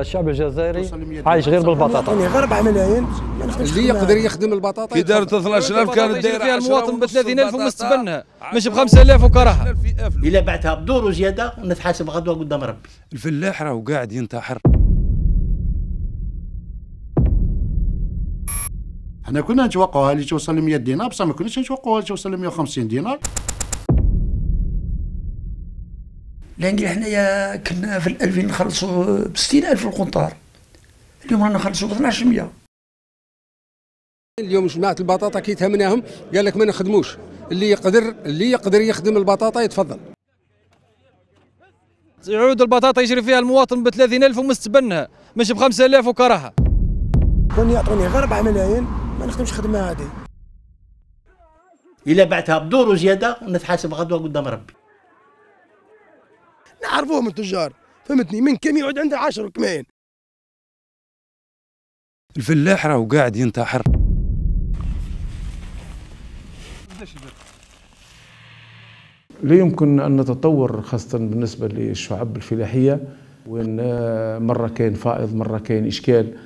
الشعب الجزائري عايش غير بالبطاطا يعني غير 4 ملايين يعني اللي يقدر يخدم البطاطا في دار 13000 كانت دايره فيها المواطن ب 30000 ومستبنها مش ب 5000 وكرهها الا بعتها بدور وزياده نتحاسب غدوه قدام ربي الفلاح راهو قاعد ينتحر احنا كنا نتوقعوها اللي توصل ل 100 دينار بصح ما كناش نتوقعوها توصل ل 150 دينار لان حنايا كنا في 2000 نخلصوا ب 60000 القنطار اليوم رانا نخلصوا ب 1200 اليوم جماعه البطاطا كي تهمناهم قال لك ما نخدموش اللي يقدر اللي يقدر يخدم البطاطا يتفضل يعود البطاطا يجري فيها المواطن ب 30000 ومستبنها مش ب 5000 وكرهها كون يعطوني غير 4 ملايين ما نخدمش خدمه هذه الا بعتها بدور وزياده نتحاسب غدوه قدام ربي نعرفوهم التجار فهمتني من كم يقعد عنده 10 كمان الفلاح راهو قاعد ينتحر لا يمكن أن نتطور خاصة بالنسبة للشعب الفلاحية وين مرة كان فائض مرة كان إشكال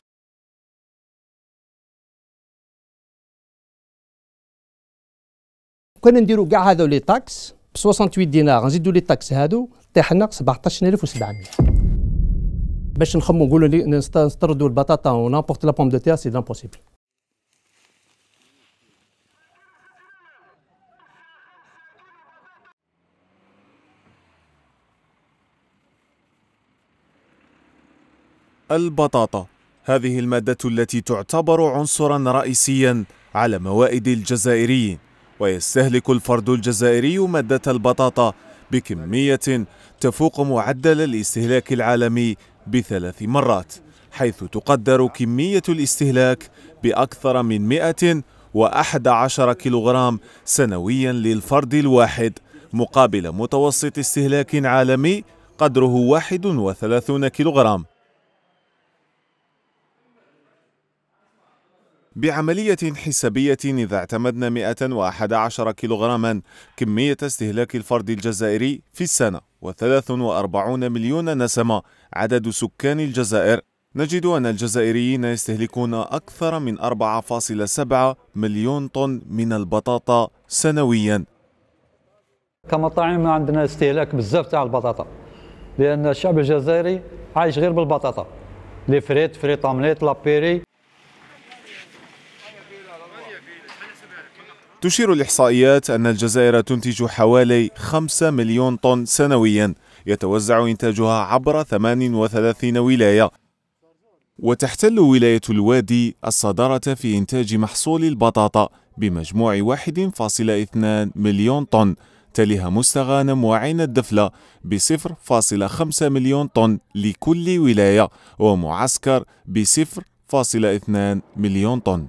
كنا نديروا كاع هذو لي تاكس ب 68 دينار نزيدوا لي تاكس هذو تاعنا 17700 باش نخمو نقولوا نستردوا البطاطا ونامبورت لا بوم دو تيار سي امبوسيبل البطاطا هذه المادة التي تعتبر عنصرا رئيسيا على موائد الجزائريين ويستهلك الفرد الجزائري مادة البطاطا بكمية تفوق معدل الاستهلاك العالمي بثلاث مرات حيث تقدر كمية الاستهلاك بأكثر من 111 كيلوغرام سنويا للفرد الواحد مقابل متوسط استهلاك عالمي قدره 31 كيلوغرام بعملية حسابية إذا اعتمدنا 111 كيلوغراما كمية استهلاك الفرد الجزائري في السنة و43 مليون نسمة عدد سكان الجزائر نجد أن الجزائريين يستهلكون أكثر من 4.7 مليون طن من البطاطا سنوياً كمطاعم عندنا استهلاك بزاف تاع البطاطا لأن الشعب الجزائري عايش غير بالبطاطا لي فريت فريت أمليت لابيري تشير الإحصائيات أن الجزائر تنتج حوالي 5 مليون طن سنويا يتوزع إنتاجها عبر 38 ولاية وتحتل ولاية الوادي الصدارة في إنتاج محصول البطاطا بمجموع 1.2 مليون طن تليها مستغانم وعين الدفلة ب 0.5 مليون طن لكل ولاية ومعسكر ب 0.2 مليون طن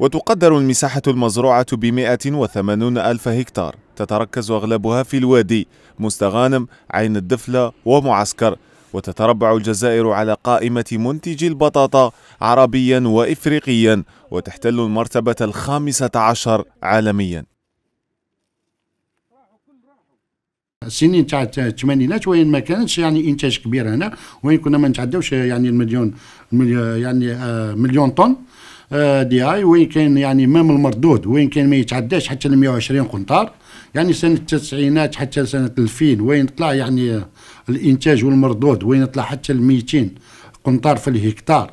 وتقدر المساحة المزروعة ب 180 ألف هكتار تتركز أغلبها في الوادي مستغانم عين الدفلة ومعسكر وتتربع الجزائر على قائمة منتجي البطاطا عربيا وإفريقيا وتحتل المرتبة الخامسة عشر عالميا السنين تاع الثمانينات وين ما كانتش يعني انتاج كبير هنا وين كنا ما نتعداوش يعني المليون يعني آه، مليون طن آه، دي اي وين كان يعني مام المردود وين كان ما يتعداش حتى ل 120 قنطار يعني سنه التسعينات حتى سنه 2000 وين طلع يعني الانتاج والمردود وين طلع حتى ل 200 قنطار في الهكتار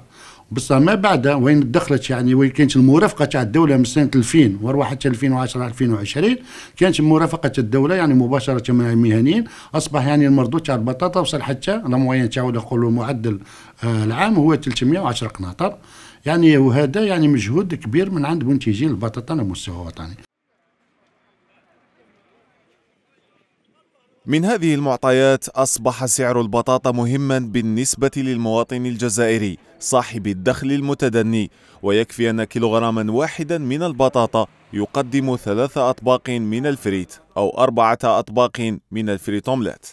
بس ما بعد وين دخلت يعني وين كانت المرافقه تاع الدوله من سنه 2000 وروح حتى 2010 2020 كانت مرافقه الدوله يعني مباشره مع المهنيين اصبح يعني المردود تاع البطاطا وصل حتى الموين تاعو نقولوا المعدل آه، العام هو 310 قناطر يعني وهذا يعني مجهود كبير من عند منتجين البطاطا على مستوى وطني من هذه المعطيات أصبح سعر البطاطا مهما بالنسبة للمواطن الجزائري صاحب الدخل المتدني ويكفي أن كيلوغراما واحدا من البطاطا يقدم ثلاثة أطباق من الفريت أو أربعة أطباق من الفريت أوملات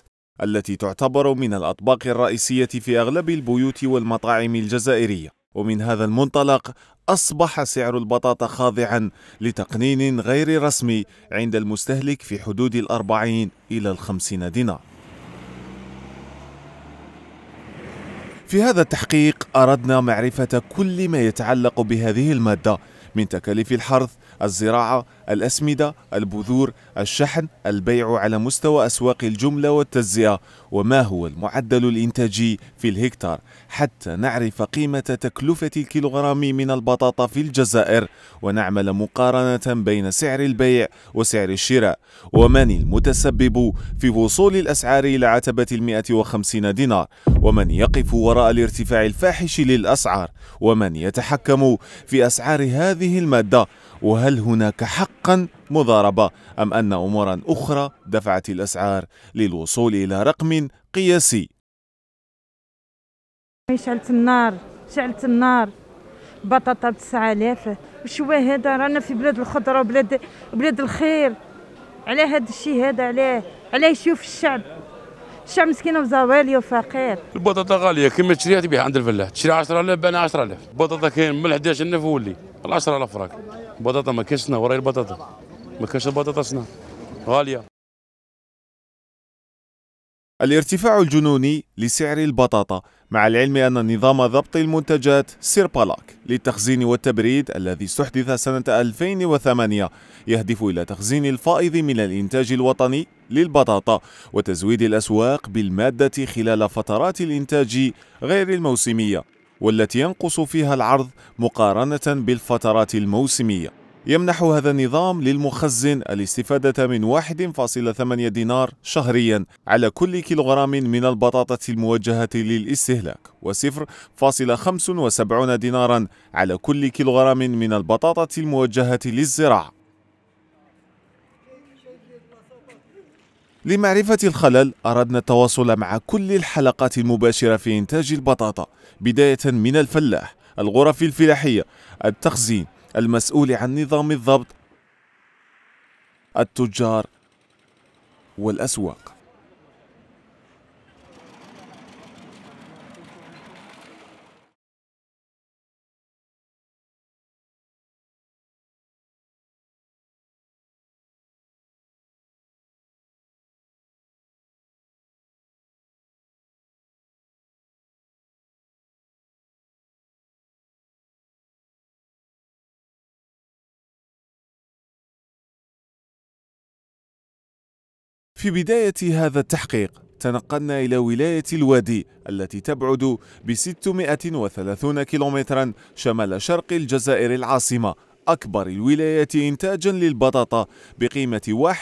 التي تعتبر من الأطباق الرئيسية في أغلب البيوت والمطاعم الجزائرية ومن هذا المنطلق أصبح سعر البطاطا خاضعا لتقنين غير رسمي عند المستهلك في حدود الأربعين إلى الخمسين دينار في هذا التحقيق أردنا معرفة كل ما يتعلق بهذه المادة من تكاليف الحرث الزراعة الأسمدة البذور الشحن البيع على مستوى أسواق الجملة والتجزئة وما هو المعدل الإنتاجي في الهكتار حتى نعرف قيمة تكلفة الكيلوغرام من البطاطا في الجزائر ونعمل مقارنة بين سعر البيع وسعر الشراء ومن المتسبب في وصول الأسعار إلى عتبة المئة وخمسين دينار ومن يقف وراء الارتفاع الفاحش للأسعار ومن يتحكم في أسعار هذه المادة وهل هناك حقا مضاربه ام ان امورا اخرى دفعت الاسعار للوصول الى رقم قياسي شعلت النار شعلت النار بطاطا ب 9000 هو هذا رانا في بلاد الخضره وبلاد بلاد الخير على هذا الشيء هذا علاه علاه يشوف الشعب الشعب مسكين وزوالي وفقير البطاطا غاليه كيما تشريها تبيعها عند الفلاح تشري 10000 بان 10000 البطاطا كاين من 11 الف ولي 10000 راك البطاطا ما كاينش سنه وراي البطاطا ما كاينش البطاطا سنه غاليه الارتفاع الجنوني لسعر البطاطا مع العلم أن نظام ضبط المنتجات سيربالاك للتخزين والتبريد الذي استحدث سنة 2008 يهدف إلى تخزين الفائض من الإنتاج الوطني للبطاطا وتزويد الأسواق بالمادة خلال فترات الإنتاج غير الموسمية والتي ينقص فيها العرض مقارنة بالفترات الموسمية يمنح هذا النظام للمخزن الاستفادة من 1.8 دينار شهريا على كل كيلوغرام من البطاطا الموجهة للاستهلاك و0.75 دينارا على كل كيلوغرام من البطاطا الموجهة للزراعة لمعرفة الخلل أردنا التواصل مع كل الحلقات المباشرة في إنتاج البطاطا بداية من الفلاح الغرف الفلاحية التخزين المسؤول عن نظام الضبط التجار والأسواق في بداية هذا التحقيق تنقلنا إلى ولاية الوادي التي تبعد ب 630 كيلومترا شمال شرق الجزائر العاصمة أكبر الولايات إنتاجا للبطاطا بقيمة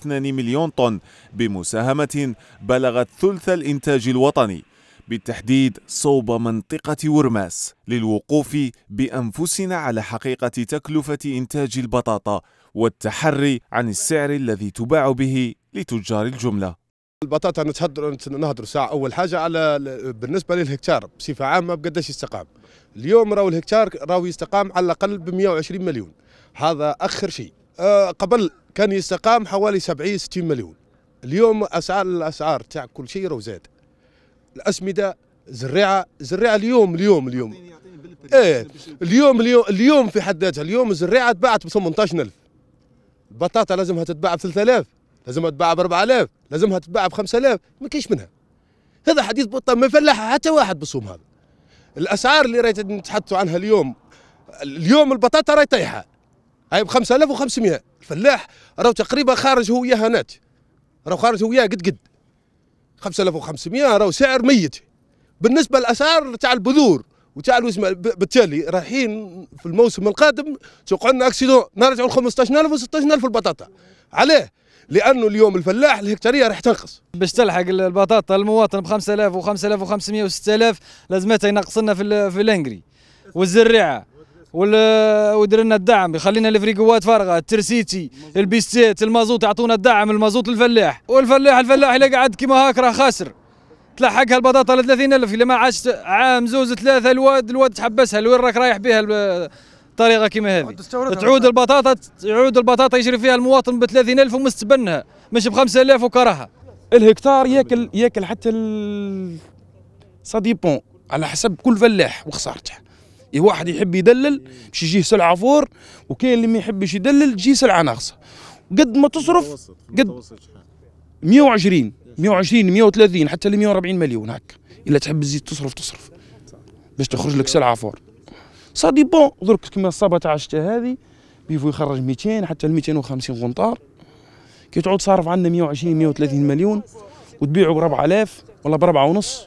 1.2 مليون طن بمساهمة بلغت ثلث الإنتاج الوطني بالتحديد صوب منطقة ورماس للوقوف بأنفسنا على حقيقة تكلفة إنتاج البطاطا والتحري عن السعر الذي تباع به لتجار الجمله البطاطا نتهدر نهضر ساعه اول حاجه على بالنسبه للهكتار بصفه عامه بقداش يستقام اليوم راهو الهكتار راهو يستقام على الاقل ب 120 مليون هذا اخر شيء أه، قبل كان يستقام حوالي 70 60 مليون اليوم اسعار الاسعار تاع كل شيء راهو زاد الاسمده زريعه زريعه اليوم اليوم اليوم ايه اليوم اليوم اليوم في حد ذاتها اليوم الزريعه تباعت ب 18000 البطاطا لازمها تتباع ب 3000 لازمها تتباع ب 4000 لازمها تتباع ب 5000 ما كاينش منها هذا حديث بطل طيب، ما فلاح حتى واحد بالصوم هذا الاسعار اللي راهي نتحدثوا عنها اليوم اليوم البطاطا راهي طايحه هاي ب 5500 الفلاح راهو تقريبا خارج هو وياها نات راهو خارج هو وياها قد قد 5500 راهو سعر ميت بالنسبه للاسعار تاع البذور وتعالوا اسمع بالتالي رايحين في الموسم القادم توقع لنا اكسيدون نرجعوا ل 15000 و 16000 البطاطا عليه لانه اليوم الفلاح الهكتاريه راح تنقص باش تلحق البطاطا المواطن ب 5000 و 5500 و 6000 لازمتها ينقص لنا في, في الانجري والزريعه ويدير لنا الدعم يخلينا الفريقوات فارغه الترسيتي البيستات المازوت يعطونا الدعم المازوت للفلاح والفلاح الفلاح اللي قاعد كيما هاك راه خاسر تلحقها البطاطا ل 30000 الا ما عادش عام زوز ثلاثه الواد الواد تحبسها لوين راك رايح بها الطريقه كيما هذه تعود البطاطا تعود البطاطا يجري فيها المواطن ب 30000 ومستبنها مش ب 5000 وكرهها الهكتار ياكل ياكل حتى سا ديبون على حسب كل فلاح وخسارته إيه واحد يحب يدلل باش يجيه سلعه فور وكاين اللي ما يحبش يدلل تجيه سلعه ناقصه قد ما تصرف قد 120 120 130 حتى ل 140 مليون هكا الا تحب تزيد تصرف تصرف باش تخرج لك سلعه فور سا دي بون درك كيما الصابه تاع الشتاء هذه بيفو يخرج 200 حتى ل 250 غنطار كي تعود صارف عندنا 120 130 مليون وتبيعوا ب 4000 ولا ب 4 ونص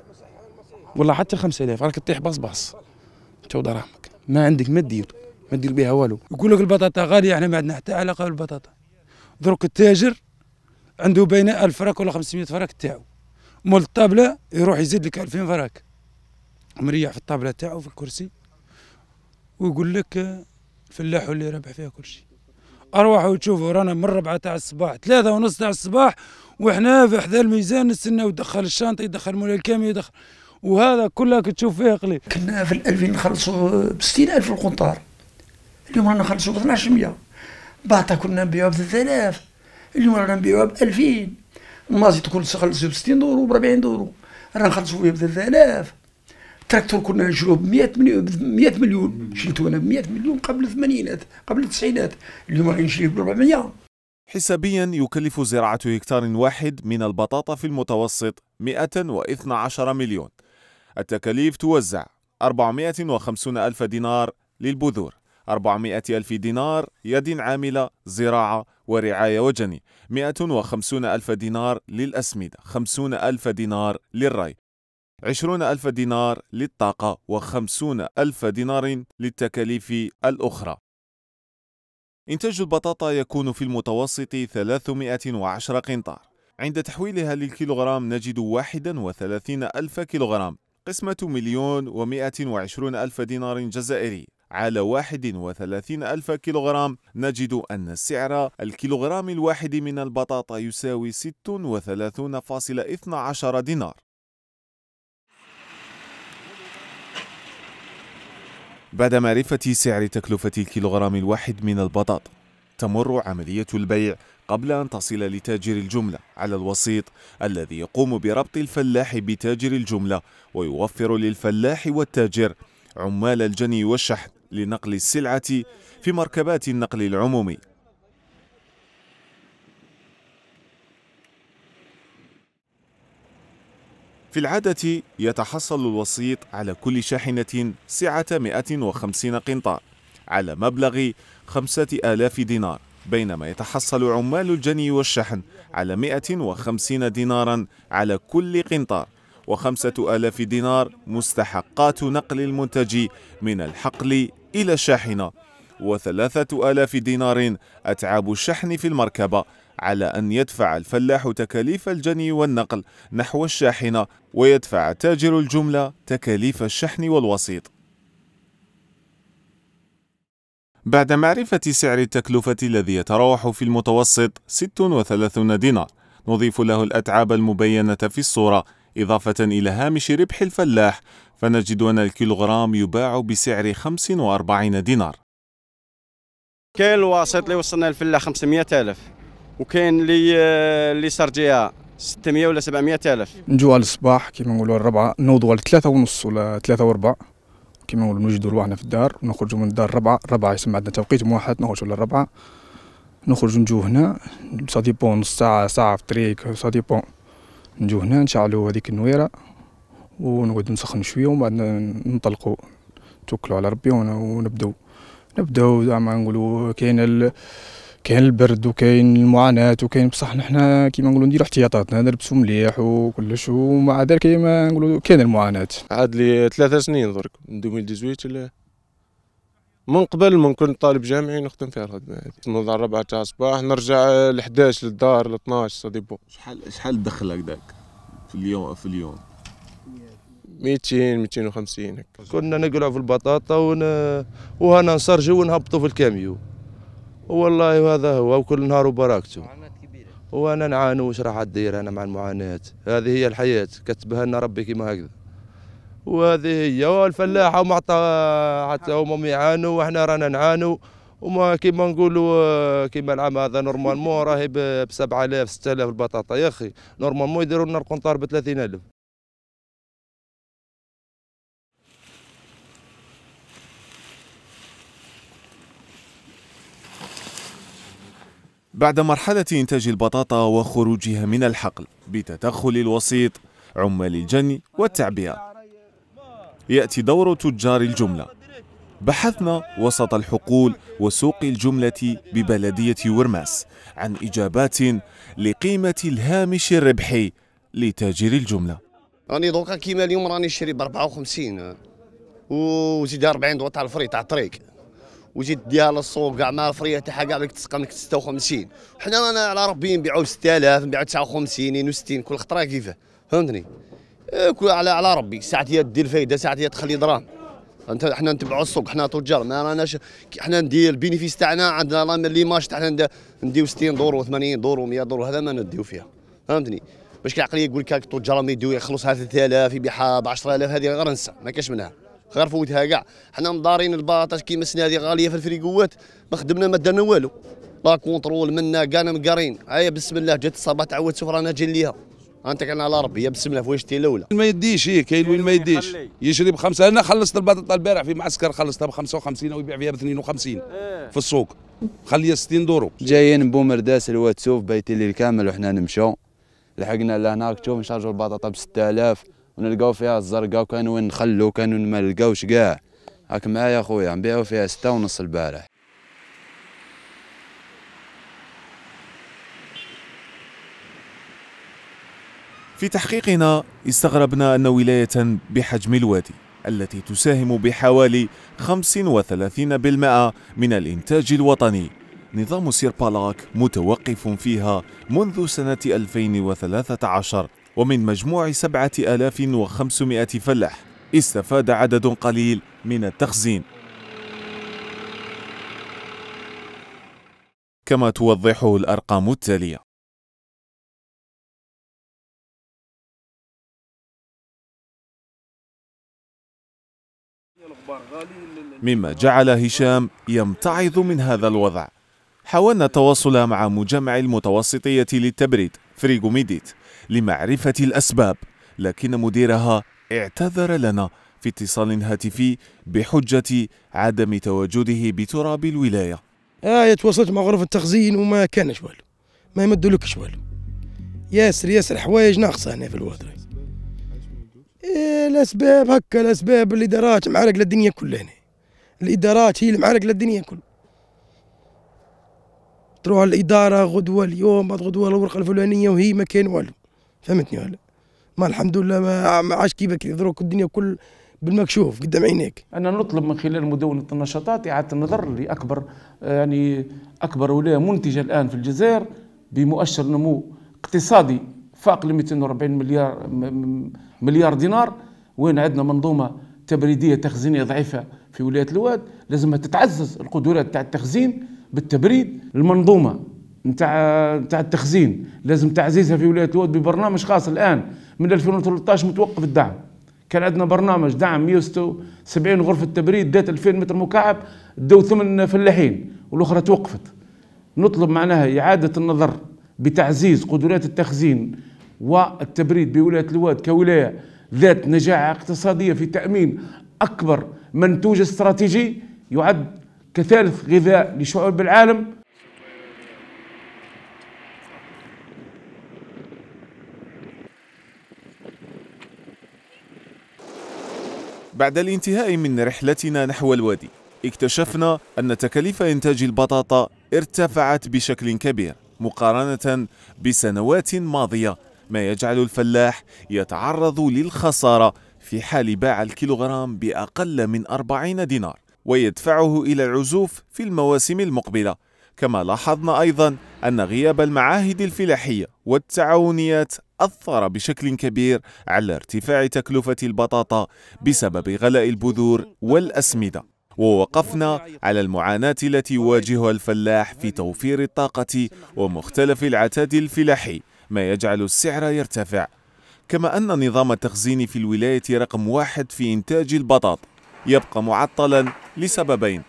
ولا حتى 5000 راك تطيح باص باص تو دراهمك ما عندك ما دير ما دير بها والو يقول لك البطاطا غاليه احنا ما عندنا حتى علاقه بالبطاطا درك التاجر عنده بين 1000 فرنك ولا 500 فرنك تاعو مول الطابله يروح يزيد لك 2000 فرنك مريح في الطابله تاعو في الكرسي ويقول لك الفلاح اللي ربح فيها كل شيء ارواحوا تشوفوا رانا من ربعة تاع الصباح ثلاثة ونص تاع الصباح وحنا في حذا الميزان نستناو يدخل الشنطة يدخل مولاي الكامي يدخل وهذا كلها تشوف فيه قليل كنا في الألفين نخلصوا ب 60000 القنطار اليوم رانا نخلصوا ب 1200 باطا كنا نبيعوا ب 3000 اليوم رانا نبيعوها ب 2000 الماضي تكون تخلصو ب 60 دورو ب 40 دورو رانا نخلصوا فيها ب 3000 تراكتور كنا نشروه ب 100 مليون 100 مليون شريته انا ب 100 مليون قبل الثمانينات قبل التسعينات اليوم راني نشريه ب 400 حسابيا يكلف زراعة هكتار واحد من البطاطا في المتوسط 112 مليون التكاليف توزع 450 ألف دينار للبذور 400 ألف دينار يد عاملة زراعة ورعاية وجني 150 ألف دينار للأسمدة 50 ألف دينار للري 20 ألف دينار للطاقة و50 ألف دينار للتكاليف الأخرى إنتاج البطاطا يكون في المتوسط 310 قنطار عند تحويلها للكيلوغرام نجد 31 ألف كيلوغرام قسمة مليون ومائة وعشرون ألف دينار جزائري على 31 ألف كيلوغرام نجد أن سعر الكيلوغرام الواحد من البطاطا يساوي 36.12 دينار بعد معرفة سعر تكلفة الكيلوغرام الواحد من البطاطا تمر عملية البيع قبل أن تصل لتاجر الجملة على الوسيط الذي يقوم بربط الفلاح بتاجر الجملة ويوفر للفلاح والتاجر عمال الجني والشحن لنقل السلعة في مركبات النقل العمومي في العادة يتحصل الوسيط على كل شاحنة سعة 150 قنطار على مبلغ 5000 دينار بينما يتحصل عمال الجني والشحن على 150 دينارا على كل قنطار وخمسة آلاف دينار مستحقات نقل المنتج من الحقل إلى الشاحنة وثلاثة آلاف دينار أتعاب الشحن في المركبة على أن يدفع الفلاح تكاليف الجني والنقل نحو الشاحنة ويدفع تاجر الجملة تكاليف الشحن والوسيط بعد معرفة سعر التكلفة الذي يتراوح في المتوسط 36 دينار نضيف له الأتعاب المبينة في الصورة إضافة إلى هامش ربح الفلاح فنجد أن الكيلوغرام يباع بسعر 45 دينار كاين الواسط اللي وصلنا الفلاح 500 ألف وكاين اللي آه، اللي سرجيها 600 ولا 700 ألف نجوا الصباح كيما نقولوا الربعة نوضوا الثلاثة ونص ولا ثلاثة وربع كيما نقولوا نوجدوا روحنا في الدار ونخرجوا من الدار ربعة ربعة يسمى عندنا توقيت موحد نخرجوا للربعة نخرج نجوا هنا سا ديبون نص ساعة ساعة في الطريق سا ديبون نجو هنا نشعلو هذيك النويره ونقعد نسخن شويه ومن بعد نطلقوا نتوكلوا على ربي ونبداو نبداو زعما نقولوا كاين ال... كاين البرد وكاين المعاناه وكاين بصح نحنا كيما نقولوا نديروا احتياطاتنا نلبسوا مليح وكلش ومع ذلك كيما نقولوا كاين المعاناه عاد لي ثلاثة سنين درك من 2018 ل من قبل ممكن طالب جامعي نخدم فيها الخدمه هذه نوضع 4 تاع الصباح نرجع ل 11 للدار ل 12 سا ديبون شحال شحال دخلك داك في اليوم في اليوم 200 250 هكا كنا نقلعوا في البطاطا ون... وهنا نسرجوا ونهبطوا في الكاميو والله هذا هو وكل نهار وبركته وانا نعاني واش راح دير انا مع المعاناه هذه هي الحياه كتبها لنا ربي كيما هكذا وهذه هي الفلاحه وما حتى نعم. هما يعانوا وحنا رانا نعانوا وما كيما نقولوا آه، كيما العام هذا نورمالمون راهي ب 7000 6000 البطاطا يا اخي نورمالمون يديروا لنا القنطار ب 30000 بعد مرحلة إنتاج البطاطا وخروجها من الحقل بتدخل الوسيط عمال الجني والتعبئة يأتي دور تجار الجملة بحثنا وسط الحقول وسوق الجملة ببلدية ورماس عن إجابات لقيمة الهامش الربحي لتاجر الجملة راني دوكا كيما اليوم راني شري ب 54 وزيد 40 دوط تاع الفري تاع الطريق وزيد ديال السوق كاع ما الفري تاعها كاع لك تسقى منك 56 حنا رانا على ربي نبيعوا 6000 نبيعوا 59 60 كل خطره كيفاه فهمتني إيه، على على ربي ساعات هي دير الفايده ساعات هي تخلي دراهم انت حنا نتبعوا السوق حنا تجار ما راناش حنا ندير البينيفيس تاعنا عندنا ليماج تاعنا نديو 60 دور و80 دور و100 دور هذا ما نديو فيها فهمتني باش العقليه يقول لك التجار ما يديو يخلصها 3000 يبيعها ب 10000 هذه غير نسى ما كاش منها غير فوتها كاع حنا مدارين الباطاج كيما السنه هذه غاليه في الفريقوات ما خدمنا ما درنا والو لا كونترول منا كاع مقارين هيا بسم الله جات الصباح تعود شوف رانا ليها انت كان على ربي بسم الله في وجهتي الاولى ما يديش هيك كاين وين ما يديش يشري بخمسه انا خلصت البطاطا البارح في معسكر خلصتها ب 55 ويبيع فيها ب 52 إيه. في السوق خليها 60 دورو جايين بومرداس الواتسوف بيتي الليل كامل وحنا نمشوا لحقنا لهناك تشوف نشارجوا البطاطا ب 6000 ونلقاو فيها الزرقاء وكانوا نخلو كانوا ما نلقاوش كاع هاك معايا اخويا نبيعو فيها ستة ونص البارح في تحقيقنا استغربنا أن ولاية بحجم الوادي التي تساهم بحوالي 35% من الإنتاج الوطني نظام سيربالاك متوقف فيها منذ سنة 2013 ومن مجموع 7500 فلاح استفاد عدد قليل من التخزين كما توضحه الأرقام التالية مما جعل هشام يمتعض من هذا الوضع حاولنا التواصل مع مجمع المتوسطية للتبريد ميديت لمعرفة الأسباب لكن مديرها اعتذر لنا في اتصال هاتفي بحجة عدم تواجده بتراب الولاية آه تواصلت مع غرفة التخزين وما كانش والو ما يمدلكش والو ياسر ياسر حوايج ناقصة هنا في الوادي إيه الاسباب هكا الاسباب الادارات معارك للدنيا كلها هنا الادارات هي اللي للدنيا كل كلها تروح الاداره غدوه اليوم بعد غدوه الورقه الفلانيه وهي ما كان والو فهمتني ولا ما الحمد لله ما عادش كيف دروك الدنيا كل بالمكشوف قدام عينيك. انا نطلب من خلال مدونه النشاطات اعاده النظر لاكبر يعني اكبر ولايه منتجه الان في الجزائر بمؤشر نمو اقتصادي فاق ل 240 مليار مليار دينار وين عندنا منظومه تبريديه تخزينيه ضعيفه في ولايه الواد لازم تتعزز القدرات تاع التخزين بالتبريد المنظومه نتاع نتاع التخزين لازم تعزيزها في ولايه الواد ببرنامج خاص الان من 2013 متوقف الدعم كان عندنا برنامج دعم 176 غرفه تبريد ذات 2000 متر مكعب دو ثمن فلاحين والاخرى توقفت نطلب معناها اعاده النظر بتعزيز قدرات التخزين والتبريد بولاية الواد كولاية ذات نجاعة اقتصادية في تأمين أكبر منتوج استراتيجي يعد كثالث غذاء لشعوب العالم بعد الانتهاء من رحلتنا نحو الوادي اكتشفنا أن تكاليف إنتاج البطاطا ارتفعت بشكل كبير مقارنة بسنوات ماضية ما يجعل الفلاح يتعرض للخسارة في حال باع الكيلوغرام بأقل من 40 دينار ويدفعه إلى العزوف في المواسم المقبلة كما لاحظنا أيضا أن غياب المعاهد الفلاحية والتعاونيات أثر بشكل كبير على ارتفاع تكلفة البطاطا بسبب غلاء البذور والأسمدة ووقفنا على المعاناة التي يواجهها الفلاح في توفير الطاقة ومختلف العتاد الفلاحي ما يجعل السعر يرتفع كما أن نظام التخزين في الولاية رقم واحد في إنتاج البطاط يبقى معطلا لسببين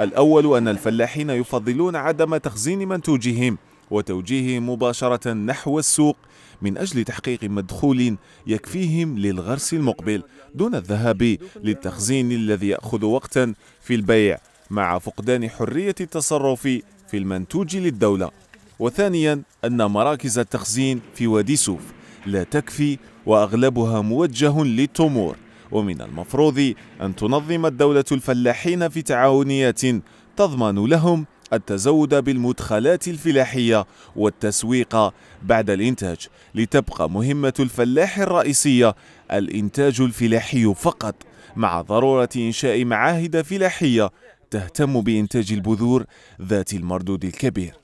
الأول أن الفلاحين يفضلون عدم تخزين منتوجهم وتوجيهه مباشرة نحو السوق من أجل تحقيق مدخول يكفيهم للغرس المقبل دون الذهاب للتخزين الذي يأخذ وقتا في البيع مع فقدان حرية التصرف في المنتوج للدولة وثانيا أن مراكز التخزين في وادي سوف لا تكفي وأغلبها موجه للتمور ومن المفروض أن تنظم الدولة الفلاحين في تعاونيات تضمن لهم التزود بالمدخلات الفلاحية والتسويق بعد الإنتاج لتبقى مهمة الفلاح الرئيسية الإنتاج الفلاحي فقط مع ضرورة إنشاء معاهد فلاحية تهتم بإنتاج البذور ذات المردود الكبير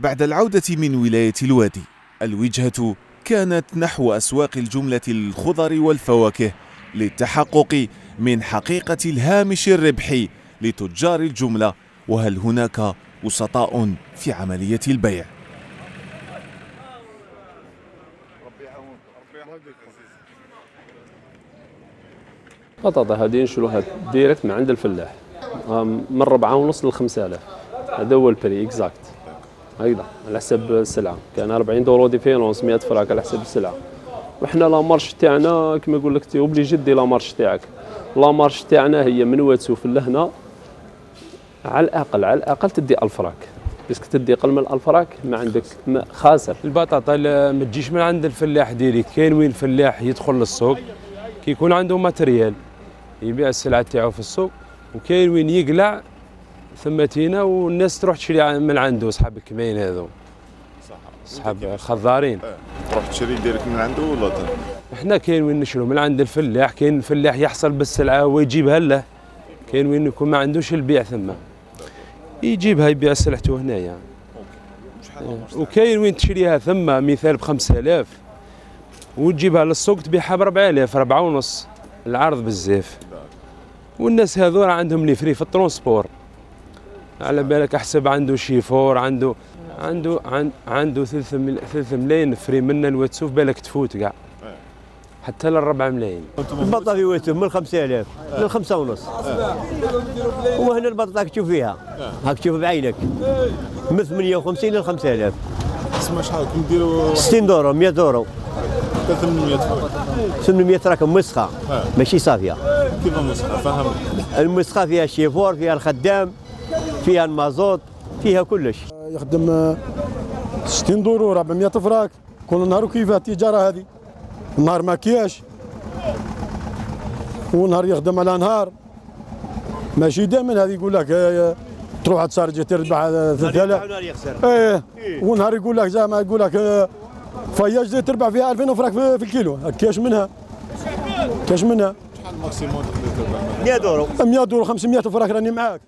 بعد العودة من ولاية الوادي الوجهة كانت نحو أسواق الجملة الخضر والفواكه للتحقق من حقيقة الهامش الربحي لتجار الجملة وهل هناك وسطاء في عملية البيع بطاطا هذه نشروها ديريكت من عند الفلاح آه، من ربعة ونص للخمسة آلاف هذا هو البري اكزاكت هكذا على حساب السلعه كان 40 دورو ديفيرونس 100 فراك على حساب السلعه وحنا لا مارش تاعنا كما يقول لك تي اوبليجي دي لا مارش تاعك لا مارش تاعنا هي من واتسوف لهنا على الاقل على الاقل تدي 1000 فراك باسك تدي اقل من 1000 فراك ما عندك ما خاسر البطاطا ما تجيش من عند الفلاح ديريك كاين وين الفلاح يدخل للسوق كيكون عنده ماتريال يبيع السلعه تاعو في السوق وكاين وين يقلع ثمتينا والناس تروح تشري من عنده اصحاب الكباين هذو صحاب خضارين إيه. تروح تشري ديرك من عنده ولا احنا كاين وين نشرو من عند الفلاح كاين الفلاح يحصل بالسلعه ويجيبها له كاين وين يكون ما عندوش البيع ثم يجيبها يبيع سلعته هنايا يعني. وكاين وين تشريها ثم مثال ب 5000 وتجيبها للسوق تبيعها ب 4000 4 ونص العرض بزاف والناس هذو راه عندهم لي فري في الترونسبور على بالك احسب عنده شيفور عنده عنده عنده ثلث ثلث ملايين فري منا الواتسوف بالك تفوت كاع حتى للربع ملايين البطه في واتسوف من 5000 للخمسه ونص وهنا البطه راك تشوف فيها راك تشوف بعينك من 58 ل 5000 اسمع شحال كي نديروا 60 دورو 100 دورو 800 800 راكم مسخه ماشي صافيه كيف مسخه فهمت المسخه فيها الشيفور فيها الخدام فيها المازوت فيها كلش يخدم 60 دور 400 فراك كل نهار وكيفاه التجاره هذه نهار ما كياش ونهار يخدم على نهار ماشي دائما هذه يقول لك آه، تروح تسارجي تربح 3000 إيه. ايه ونهار يقول لك زعما يقول لك آه، فياج تربح فيها 2000 فراك في الكيلو كاش منها كاش منها 100 دورو 100 دورو 500 فراك راني معاك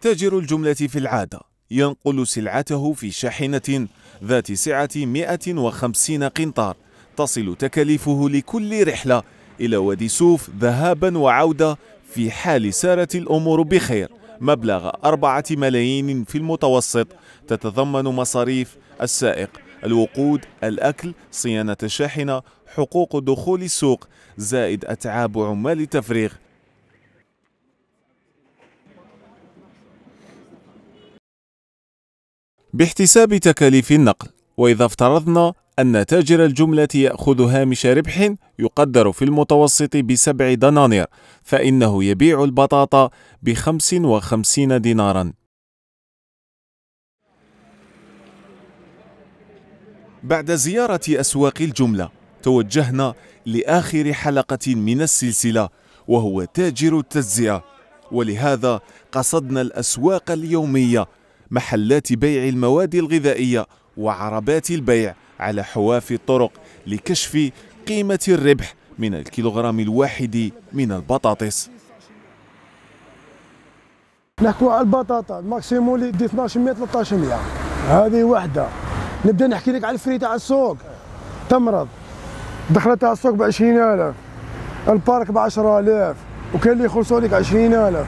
تاجر الجملة في العادة ينقل سلعته في شاحنة ذات سعة 150 قنطار تصل تكاليفه لكل رحلة إلى وادي سوف ذهابا وعودة في حال سارت الأمور بخير مبلغ أربعة ملايين في المتوسط تتضمن مصاريف السائق الوقود الأكل صيانة الشاحنة حقوق دخول السوق زائد أتعاب عمال التفريغ باحتساب تكاليف النقل وإذا افترضنا أن تاجر الجملة يأخذ هامش ربح يقدر في المتوسط بسبع دنانير فإنه يبيع البطاطا بخمس وخمسين ديناراً بعد زيارة أسواق الجملة توجهنا لآخر حلقة من السلسلة وهو تاجر التجزئة ولهذا قصدنا الأسواق اليومية محلات بيع المواد الغذائية وعربات البيع على حواف الطرق لكشف قيمة الربح من الكيلوغرام الواحد من البطاطس نحكو على البطاطا الماكسيموم اللي 1200 1300 13 هذه وحده نبدا نحكي لك على الفري تاع السوق تمرض دخلت تاع السوق ب 20000 البارك ب 10000 وكان اللي يخلصوا لك 20000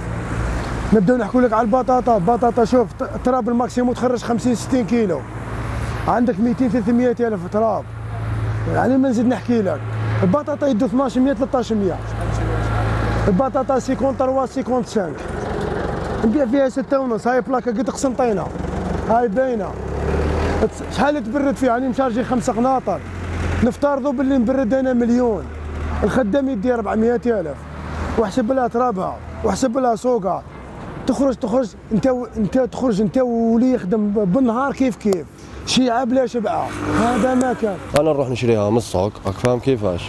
نبدا نحكي لك على البطاطا البطاطا شوف تراب الماكسيمو تخرج 50 60 كيلو عندك 200 300 الف تراب يعني ما نزيد نحكي لك البطاطا يدو 1200 1300 البطاطا 3 53 5 نبيع فيها 6 ونص هاي بلاكه قد قسنطينه هاي باينه شحال تبرد فيه يعني مشارجي خمسة قناطر نفترضوا باللي نبرد انا مليون الخدام يدي 400 الف وحسب لها ترابها وحسب لها سوقها تخرج تخرج انت و... انت تخرج انت وولي يخدم بالنهار كيف كيف شيعه بلا شبعه هذا ما كان انا نروح نشريها من السوق راك فاهم كيفاش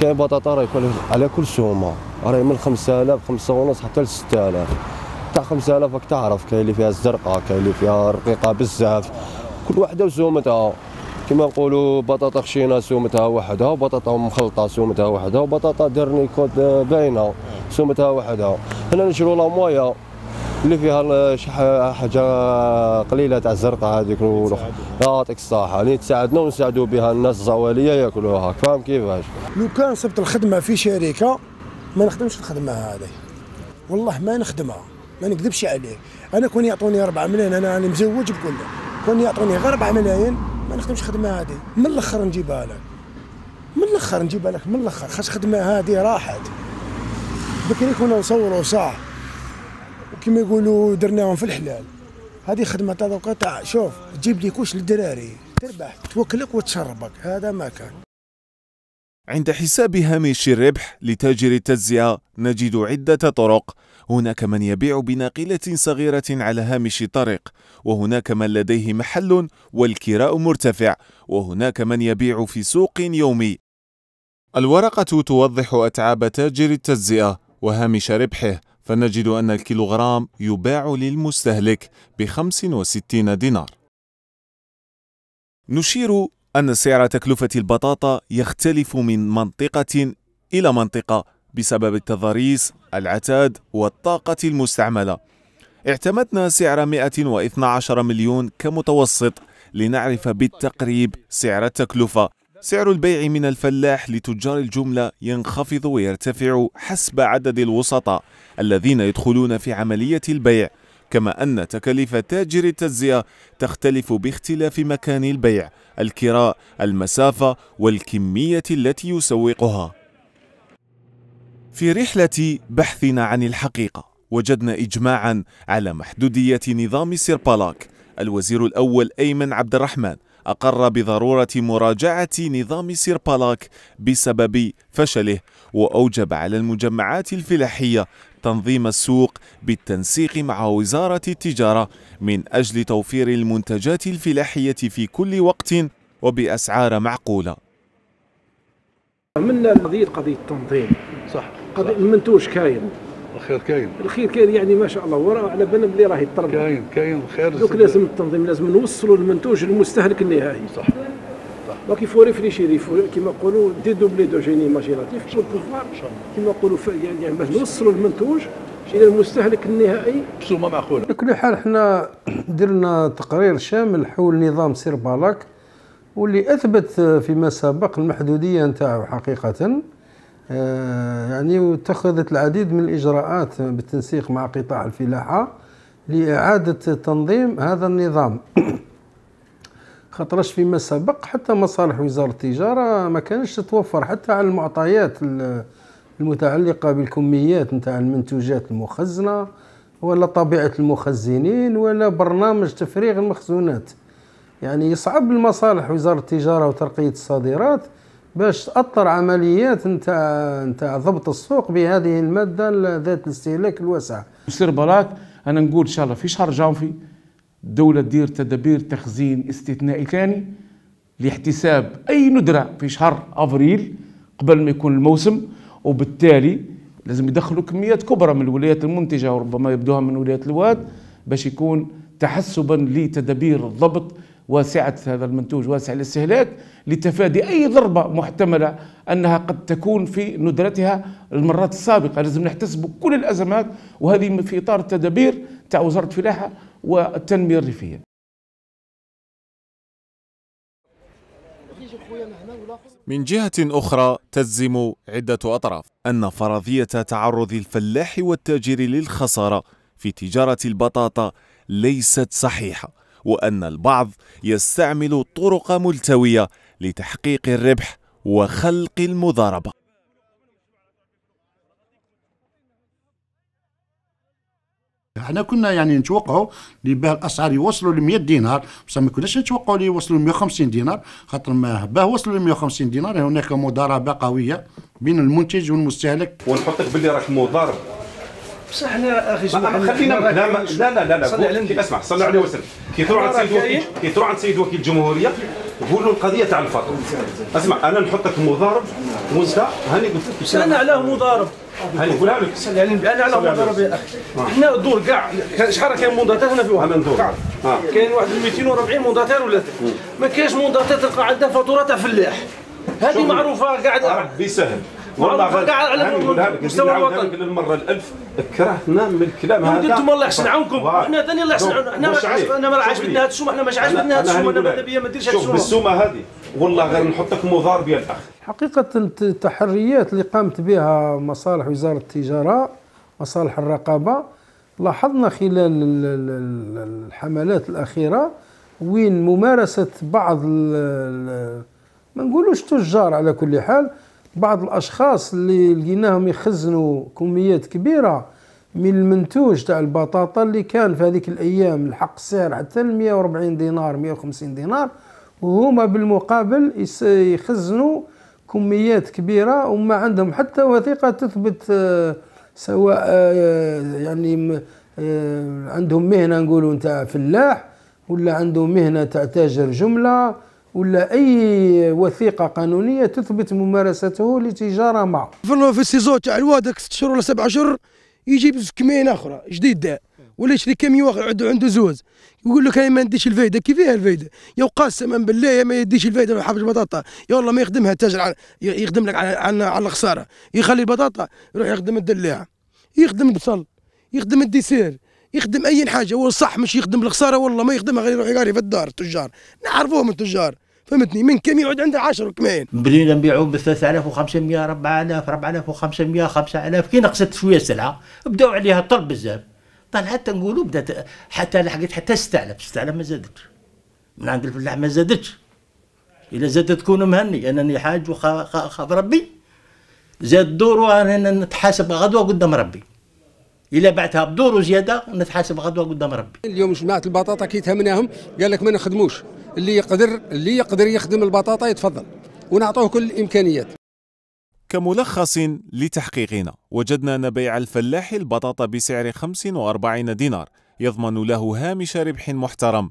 كاين بطاطا راهي على كل سومه راهي من 5000 5 ونص حتى ل 6000 تاع 5000 راك تعرف كاين اللي فيها الزرقاء كاين اللي فيها الرقيقه بزاف كل وحده وسومتها كما نقولوا بطاطا خشينه سومتها وحدها وبطاطا مخلطه سومتها وحدها وبطاطا درني كود باينه سومتها وحدها هنا نشرو لا مويه اللي فيها حاجه قليله تاع الزرقاء هذيك آه، يعطيك الصحه اللي تساعدنا ونساعدوا بها الناس الزواليه ياكلوها فاهم كيفاش لو كان صبت الخدمه في شركه ما نخدمش الخدمه هذه والله ما نخدمها ما نكذبش عليه انا كون يعطوني 4 ملايين انا راني مزوج بكله كون يعطوني غير 4 ملايين ما نخدمش خدمه هذه من الاخر نجيبها لك من الاخر نجيبها لك من الاخر خاص خدمه هذه راحت بكري كنا نصوروا صح وكما يقولوا درناهم في الحلال هذه خدمه تاع تاع شوف تجيب لي كوش للدراري تربح توكلك وتشربك هذا ما كان عند حساب هامش الربح لتاجر التجزئة نجد عدة طرق هناك من يبيع بناقلة صغيرة على هامش الطريق وهناك من لديه محل والكراء مرتفع وهناك من يبيع في سوق يومي الورقة توضح أتعاب تاجر التجزئة وهامش ربحه فنجد أن الكيلوغرام يباع للمستهلك ب 65 دينار نشير أن سعر تكلفة البطاطا يختلف من منطقة إلى منطقة بسبب التضاريس، العتاد، والطاقة المستعملة اعتمدنا سعر 112 مليون كمتوسط لنعرف بالتقريب سعر التكلفة سعر البيع من الفلاح لتجار الجملة ينخفض ويرتفع حسب عدد الوسطاء الذين يدخلون في عملية البيع كما أن تكاليف تاجر التجزئة تختلف باختلاف مكان البيع الكراء المسافة والكمية التي يسوقها في رحلة بحثنا عن الحقيقة وجدنا إجماعا على محدودية نظام سيربالاك الوزير الأول أيمن عبد الرحمن أقر بضرورة مراجعة نظام سيربالاك بسبب فشله وأوجب على المجمعات الفلاحية تنظيم السوق بالتنسيق مع وزارة التجارة من أجل توفير المنتجات الفلاحية في كل وقت وبأسعار معقولة من قضية قضية تنظيم صح, قضية المنتوج كاين الخير كاين الخير كاين يعني ما شاء الله وراه على بالنا بلي راه يطرب كاين كاين الخير دوك لازم التنظيم لازم نوصلوا المنتوج للمستهلك النهائي صح صح دونك يفو ريفليشير يفو كيما نقولوا دي دوبلي دو جيني ماجيناتيف شاء الله كيما نقولوا يعني, يعني باش نوصلوا المنتوج الى المستهلك النهائي بسومه معقوله على كل حال حنا درنا تقرير شامل حول نظام سير بالاك واللي اثبت فيما سبق المحدوديه نتاعو حقيقه آه، يعني واتخذت العديد من الإجراءات بالتنسيق مع قطاع الفلاحة لإعادة تنظيم هذا النظام خطرش فيما سبق حتى مصالح وزارة التجارة ما كانش تتوفر حتى على المعطيات المتعلقة بالكميات نتاع المنتوجات المخزنة ولا طبيعة المخزنين ولا برنامج تفريغ المخزونات يعني يصعب المصالح وزارة التجارة وترقية الصادرات باش تأثر عمليات نتاع نتاع ضبط السوق بهذه المادة ذات الاستهلاك الواسع. سير بلاك أنا نقول إن شاء الله في شهر جانفي الدولة تدير تدابير تخزين استثنائي ثاني لاحتساب أي ندرة في شهر أفريل قبل ما يكون الموسم وبالتالي لازم يدخلوا كميات كبرى من الولايات المنتجة وربما يبدوها من ولايات الواد باش يكون تحسبا لتدابير الضبط واسعة هذا المنتوج واسع الاستهلاك لتفادي أي ضربة محتملة أنها قد تكون في ندرتها المرات السابقة لازم نحتسب كل الأزمات وهذه في إطار التدابير تاع وزارة الفلاحة والتنمية الريفية من جهة أخرى تجزم عدة أطراف أن فرضية تعرض الفلاح والتاجر للخسارة في تجارة البطاطا ليست صحيحة وأن البعض يستعمل طرق ملتوية لتحقيق الربح وخلق المضاربة احنا كنا يعني نتوقعوا اللي باه الاسعار يوصلوا ل 100 دينار بصح ما كناش نتوقعوا اللي يوصلوا ل 150 دينار خاطر ما باه وصلوا ل 150 دينار هناك مضاربه قويه بين المنتج والمستهلك ونحطك باللي راك مضارب بصح احنا اخي خلينا لا لا لا لا, اسمع صلي على عليه وسلم كي تروح عند سيد وكيل كي تروح عند سيد وكيل الجمهوريه قول له القضيه تاع الفقر اسمع انا نحطك مضارب وانت هاني قلت لك انا علاه مضارب هاني قولها لك صلي انا علاه مضارب يا اخي آه. حنا دور كاع شحال كاين مونداتير هنا في واحد وهمي آه. كاين واحد 240 مونداتير ولا ما كاينش مونداتير تلقى عندها فاتوره تاع فلاح هذه معروفه قاعده ربي آه، سهل والله كاع على المستوى الوطني للمره الالف كرهتنا من الكلام هذا انتم الله يحسن عونكم احنا ثاني الله يحسن عوننا احنا انا ما عاجبتنا هذه السمه احنا ما عاجبتنا هذه السومه انا ماذا بيا ما نديرش هذه السومه شوف بالسومه هذه والله غير نحطك مضارب يا الاخ حقيقه التحريات اللي قامت بها مصالح وزاره التجاره مصالح الرقابه لاحظنا خلال الحملات الاخيره وين ممارسه بعض ما نقولوش تجار على كل حال بعض الاشخاص اللي لقيناهم يخزنوا كميات كبيره من المنتوج تاع البطاطا اللي كان في هذيك الايام الحق السعر حتى 140 دينار 150 دينار وهما بالمقابل يخزنوا كميات كبيره وما عندهم حتى وثيقه تثبت آه، سواء آه، يعني آه، عندهم مهنه نقولوا نتاع فلاح ولا عندهم مهنه تاع تاجر جمله ولا اي وثيقه قانونيه تثبت ممارسته لتجاره ما في السيزو تاع الواد ست شهور ولا سبع شهور يجيب كمين اخرى جديده ولا يشري كاميو واخر عنده عنده زوز يقول لك انا ما نديش الفايده كيفاه الفايده يا قاسم بالله ما يديش الفايده ولا حبه البطاطا يا والله ما يخدمها التاجر يخدم لك على, على, الخساره يخلي البطاطا يروح يخدم الدلاع يخدم البصل يخدم الديسير يخدم اي حاجه هو صح مش يخدم الخساره والله ما يخدمها غير يروح يقاري في الدار التجار نعرفوهم التجار فهمتني من كم يعود عنده 10 كمان بدينا نبيعوا ب 3500 4000 4500 5000 كي نقصت شويه السلعه بداوا عليها الطلب بزاف طال حتى نقولوا بدات حتى لحقت حتى 6000 6000 ما زادتش من عند الفلاح ما زادتش الا زادت تكون مهني انني حاج وخاف ربي زاد الدور وانا نتحاسب غدوه قدام ربي الا بعتها بدور وزياده نتحاسب غدوه قدام ربي اليوم جماعه البطاطا كي تهمناهم قال لك ما نخدموش اللي يقدر اللي يقدر يخدم البطاطا يتفضل ونعطوه كل الامكانيات كملخص لتحقيقنا وجدنا أن بيع الفلاح البطاطا بسعر 45 دينار يضمن له هامش ربح محترم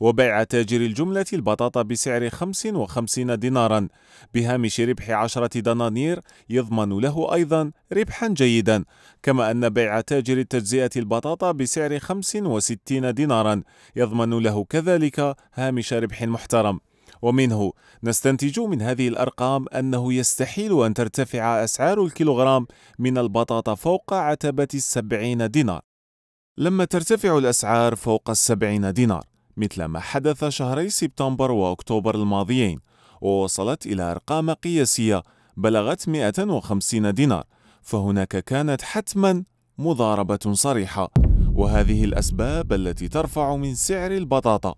وبيع تاجر الجملة البطاطا بسعر 55 دينارا بهامش ربح 10 دنانير يضمن له أيضا ربحا جيدا كما أن بيع تاجر التجزئة البطاطا بسعر 65 دينارا يضمن له كذلك هامش ربح محترم ومنه نستنتج من هذه الأرقام أنه يستحيل أن ترتفع أسعار الكيلوغرام من البطاطا فوق عتبة السبعين دينار لما ترتفع الأسعار فوق السبعين دينار مثل ما حدث شهري سبتمبر وأكتوبر الماضيين ووصلت إلى أرقام قياسية بلغت 150 دينار فهناك كانت حتما مضاربة صريحة وهذه الأسباب التي ترفع من سعر البطاطا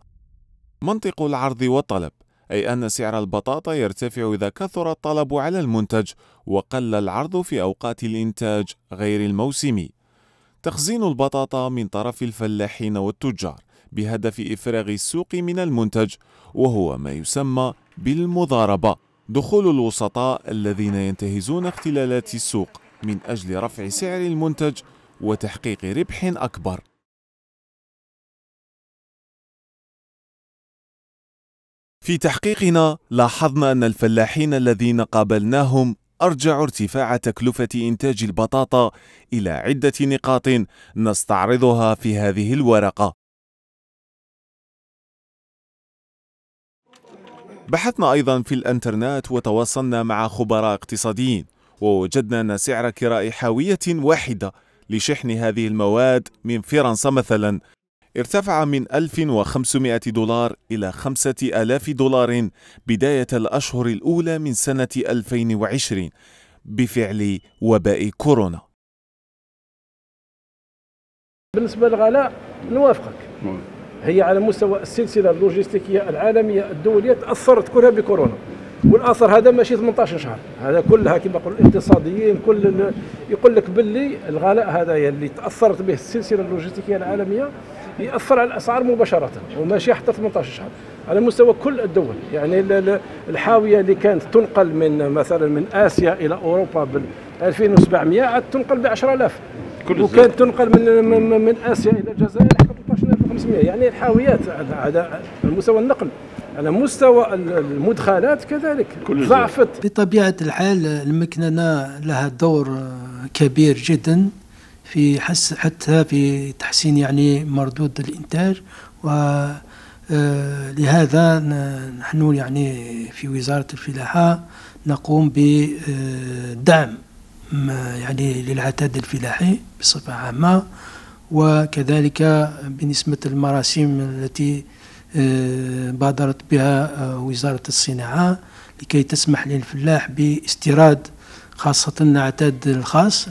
منطق العرض والطلب أي أن سعر البطاطا يرتفع إذا كثر الطلب على المنتج وقل العرض في أوقات الإنتاج غير الموسمي تخزين البطاطا من طرف الفلاحين والتجار بهدف إفراغ السوق من المنتج وهو ما يسمى بالمضاربة دخول الوسطاء الذين ينتهزون اختلالات السوق من أجل رفع سعر المنتج وتحقيق ربح أكبر في تحقيقنا لاحظنا أن الفلاحين الذين قابلناهم أرجعوا ارتفاع تكلفة إنتاج البطاطا إلى عدة نقاط نستعرضها في هذه الورقة بحثنا أيضا في الأنترنت وتواصلنا مع خبراء اقتصاديين ووجدنا أن سعر كراء حاوية واحدة لشحن هذه المواد من فرنسا مثلا ارتفع من 1500 دولار إلى 5000 دولار بداية الأشهر الأولى من سنة 2020 بفعل وباء كورونا بالنسبة للغلاء نوافقك هي على مستوى السلسله اللوجستيكيه العالميه الدوليه تاثرت كلها بكورونا والاثر هذا ماشي 18 شهر هذا كلها كما يقولوا الاقتصاديين كل يقول لك باللي الغلاء هذا اللي تاثرت به السلسله اللوجستيكيه العالميه ياثر على الاسعار مباشره وماشي حتى 18 شهر على مستوى كل الدول يعني الحاويه اللي كانت تنقل من مثلا من اسيا الى اوروبا ب 2700 عاد تنقل ب 10000 وكانت تنقل من من, من اسيا الى الجزائر 13000 500 يعني الحاويات على مستوى النقل على مستوى المدخلات كذلك ضعفت بطبيعة الحال المكننة لها دور كبير جدا في حس حتى في تحسين يعني مردود الإنتاج و آه، لهذا نحن يعني في وزارة الفلاحة نقوم بدعم آه، يعني للعتاد الفلاحي بصفة عامة وكذلك بالنسبة للمراسيم التي آه، بادرت بها آه، وزارة الصناعة لكي تسمح للفلاح باستيراد خاصة العتاد الخاص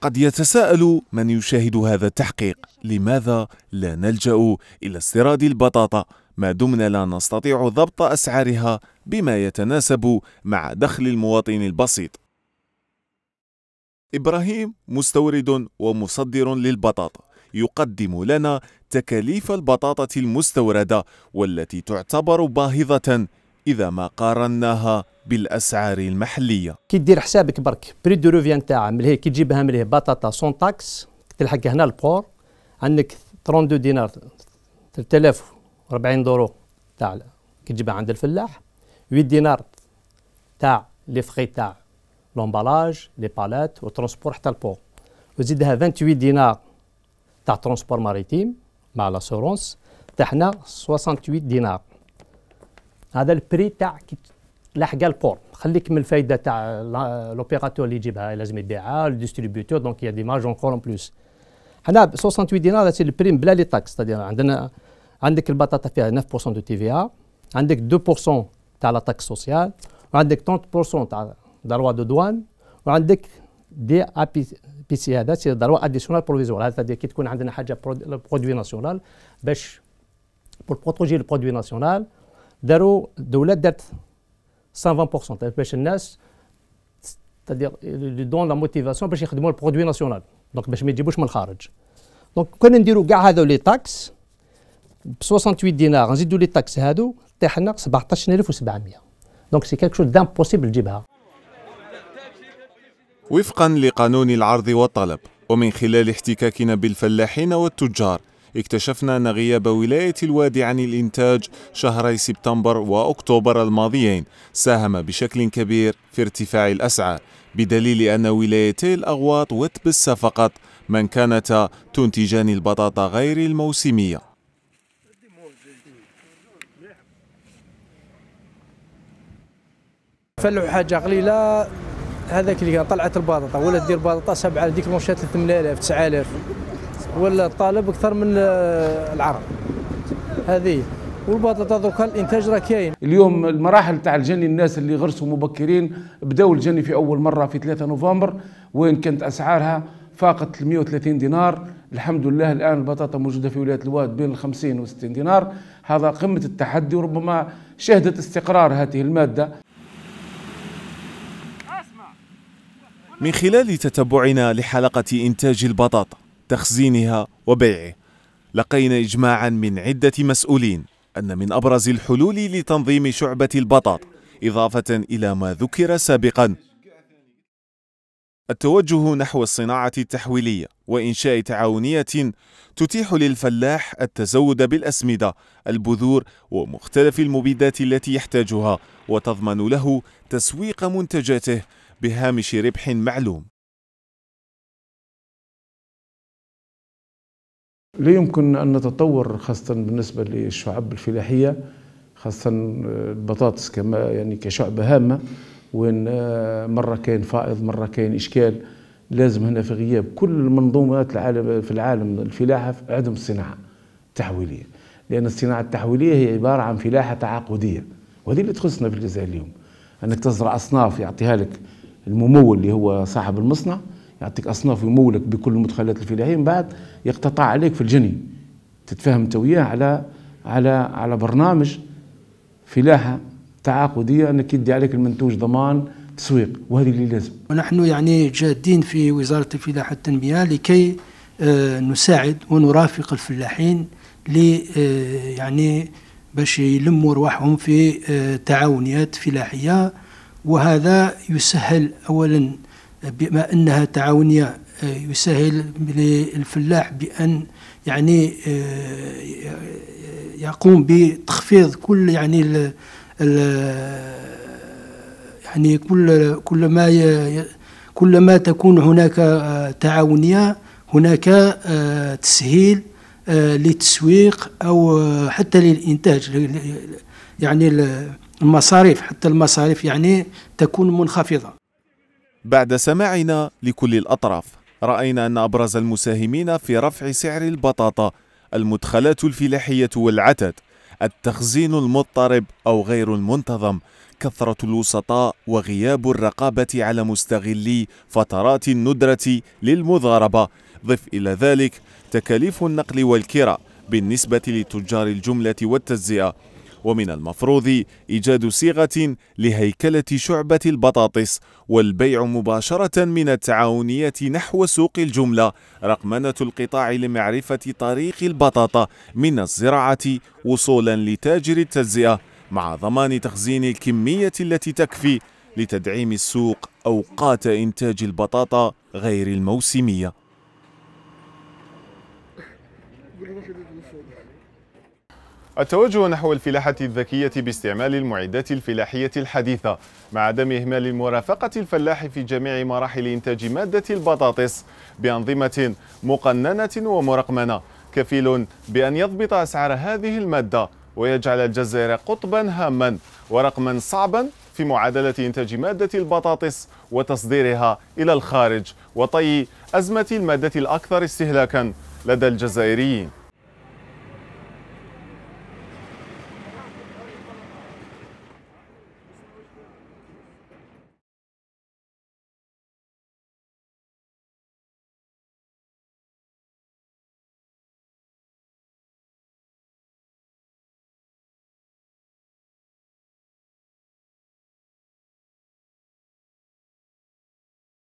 قد يتساءل من يشاهد هذا التحقيق لماذا لا نلجأ إلى استيراد البطاطا ما دمنا لا نستطيع ضبط أسعارها بما يتناسب مع دخل المواطن البسيط إبراهيم مستورد ومصدر للبطاطا يقدم لنا تكاليف البطاطا المستوردة والتي تعتبر باهظة إذا ما قارناها بالأسعار المحلية كي دير حسابك برك بري دو روفيان من ملهي كي تجيبها ملهي بطاطا سون تاكس تلحق هنا البور عندك 32 دينار 3040 دورو تاع كي تجيبها عند الفلاح 8 دينار تاع لي فخي تاع L'emballage, les palettes, le transport est le port. Vous avez 28 dinars pour le transport maritime, dans l'assurance, avez 68 dinars. C'est le prix qui est le port. Vous avez fait euh, l'opérateur, bah, ah, le distributeur, donc il y a des marges encore en plus. 68 dinars, c'est le prix de la taxe. C'est-à-dire, vous avez 9% de TVA, 2% de la taxe sociale, 30% de la taxe. دروا دو دوان وعندك دي ابي بي سي هذا سي دروا اديسيونال بروفيزوار هذا كي تكون عندنا حاجه برودوي ناسيونال باش بور بروتوجي البرودوي ناسيونال داروا الدوله دارت 120% يعني باش الناس تادير لي دون لا موتيفاسيون باش يخدموا البرودوي ناسيونال دونك باش ما يجيبوش من الخارج دونك كنا نديروا كاع هذو لي تاكس ب 68 دينار نزيدوا لي تاكس هذو طيح 17700 دونك سي كالك شو دامبوسيبل تجيبها وفقا لقانون العرض والطلب ومن خلال احتكاكنا بالفلاحين والتجار اكتشفنا أن غياب ولاية الوادي عن الإنتاج شهري سبتمبر وأكتوبر الماضيين ساهم بشكل كبير في ارتفاع الأسعار بدليل أن ولايتي الأغواط وتبسة فقط من كانتا تنتجان البطاطا غير الموسمية فلو حاجة قليلة هذاك اللي كان طلعت الباطاطا ولا دير باطاطا سبعة ديك المونشات 8000 9000 ولا الطالب اكثر من آه، العرب هذه والبطاطا دوكا الانتاج راه كاين اليوم المراحل تاع الجني الناس اللي غرسوا مبكرين بداوا الجني في اول مره في 3 نوفمبر وين كانت اسعارها فاقت 130 دينار الحمد لله الان البطاطا موجوده في ولايه الواد بين 50 و 60 دينار هذا قمه التحدي وربما شهدت استقرار هذه الماده من خلال تتبعنا لحلقة إنتاج البطاطا تخزينها وبيعه لقينا إجماعا من عدة مسؤولين أن من أبرز الحلول لتنظيم شعبة البطاطا إضافة إلى ما ذكر سابقا التوجه نحو الصناعة التحويلية وإنشاء تعاونية تتيح للفلاح التزود بالأسمدة، البذور ومختلف المبيدات التي يحتاجها وتضمن له تسويق منتجاته بهامش ربح معلوم لا يمكن أن نتطور خاصة بالنسبة للشعب الفلاحية خاصة آه، البطاطس كما يعني كشعبة هامة وين آه، مرة كاين فائض مرة كاين إشكال لازم هنا في غياب كل المنظومات العالم في العالم الفلاحة في عدم الصناعة التحويلية لأن الصناعة التحويلية هي عبارة عن فلاحة تعاقدية وهذه اللي تخصنا في الجزائر اليوم أنك تزرع أصناف يعطيها لك الممول اللي هو صاحب المصنع يعطيك اصناف ويمولك بكل المدخلات الفلاحيه من بعد يقتطع عليك في الجني تتفاهم انت وياه على على على برنامج فلاحه تعاقديه انك يدي عليك المنتوج ضمان تسويق وهذه اللي لازم ونحن يعني جادين في وزاره الفلاحه والتنميه لكي آه، نساعد ونرافق الفلاحين ل آه، يعني باش يلموا رواحهم في آه، تعاونيات فلاحيه وهذا يسهل أولا بما أنها تعاونية آه، يسهل للفلاح بأن يعني آه، يقوم بتخفيض كل يعني الـ يعني كل كل ما كل ما تكون هناك آه، تعاونيه هناك تسهيل للتسويق او حتى للانتاج يعني المصاريف حتى المصاريف يعني تكون منخفضة بعد سماعنا لكل الأطراف رأينا أن أبرز المساهمين في رفع سعر البطاطا المدخلات الفلاحية والعتد التخزين المضطرب أو غير المنتظم كثرة الوسطاء وغياب الرقابة على مستغلي فترات الندرة للمضاربة ضف إلى ذلك تكاليف النقل والكرة بالنسبة لتجار الجملة والتجزئة ومن المفروض إيجاد صيغة لهيكلة شعبة البطاطس والبيع مباشرة من التعاونية نحو سوق الجملة رقمنة القطاع لمعرفة طريق البطاطا من الزراعة وصولا لتاجر التجزئة مع ضمان تخزين الكمية التي تكفي لتدعيم السوق أوقات إنتاج البطاطا غير الموسمية التوجه نحو الفلاحة الذكية باستعمال المعدات الفلاحية الحديثة مع عدم إهمال مرافقة الفلاح في جميع مراحل إنتاج مادة البطاطس بأنظمة مقننة ومرقمنة كفيل بأن يضبط أسعار هذه المادة ويجعل الجزائر قطبا هاما ورقما صعبا في معادلة إنتاج مادة البطاطس وتصديرها إلى الخارج وطي أزمة المادة الأكثر استهلاكا لدى الجزائريين